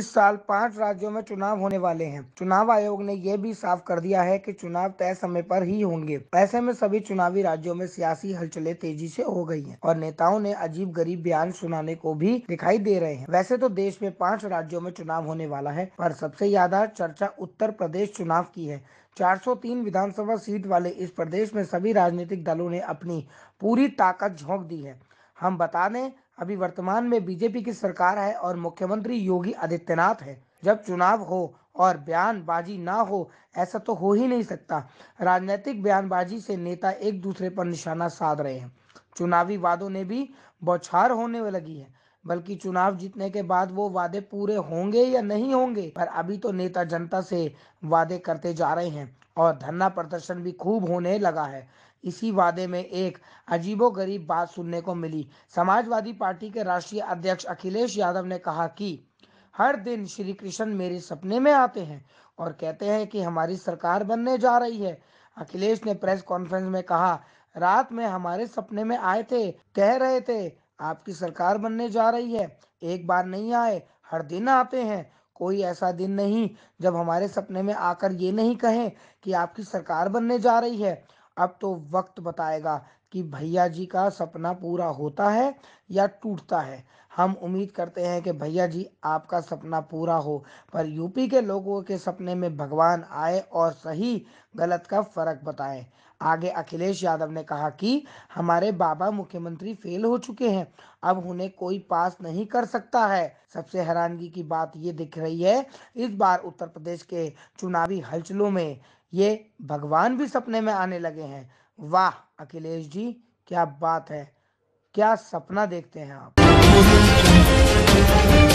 इस साल पांच राज्यों में चुनाव होने वाले हैं चुनाव आयोग ने यह भी साफ कर दिया है कि चुनाव तय समय पर ही होंगे ऐसे में सभी चुनावी राज्यों में सियासी हलचले तेजी से हो गई हैं और नेताओं ने अजीब गरीब बयान सुनाने को भी दिखाई दे रहे हैं वैसे तो देश में पांच राज्यों में चुनाव होने वाला है पर सबसे ज्यादा चर्चा उत्तर प्रदेश चुनाव की है 403 विधानसभा सीट वाले इस प्रदेश में सभी राजनीतिक दलों ने अपनी पूरी ताकत झोंक दी है हम बता दें अभी वर्तमान में बीजेपी की सरकार है और मुख्यमंत्री योगी आदित्यनाथ है जब चुनाव हो और बयानबाजी ना हो ऐसा तो हो ही नहीं सकता राजनीतिक बयानबाजी से नेता एक दूसरे पर निशाना साध रहे हैं चुनावी वादों ने भी बौछार होने लगी है बल्कि चुनाव जीतने के बाद वो वादे पूरे होंगे या नहीं होंगे पर अभी तो नेता जनता से वादे करते जा रहे हैं और धरना प्रदर्शन भी खूब होने लगा है इसी वादे में एक अजीबोगरीब बात सुनने को मिली समाजवादी पार्टी के राष्ट्रीय अध्यक्ष अखिलेश यादव ने कहा कि हर दिन श्री कृष्ण मेरे सपने में आते हैं और कहते हैं कि हमारी सरकार बनने जा रही है अखिलेश ने प्रेस कॉन्फ्रेंस में कहा रात में हमारे सपने में आए थे कह रहे थे आपकी सरकार बनने जा रही है एक बार नहीं आए हर दिन आते हैं कोई ऐसा दिन नहीं जब हमारे सपने में आकर ये नहीं कहें कि आपकी सरकार बनने जा रही है अब तो वक्त बताएगा कि भैया जी का सपना पूरा होता है या टूटता है हम उम्मीद करते हैं कि भैया जी आपका सपना पूरा हो पर यूपी के लोगों के सपने में भगवान आए और सही गलत का फर्क बताएं आगे अखिलेश यादव ने कहा कि हमारे बाबा मुख्यमंत्री फेल हो चुके हैं अब उन्हें कोई पास नहीं कर सकता है सबसे हैरानगी की बात ये दिख रही है इस बार उत्तर प्रदेश के चुनावी हलचलों में ये भगवान भी सपने में आने लगे हैं वाह अखिलेश जी क्या बात है क्या सपना देखते हैं आप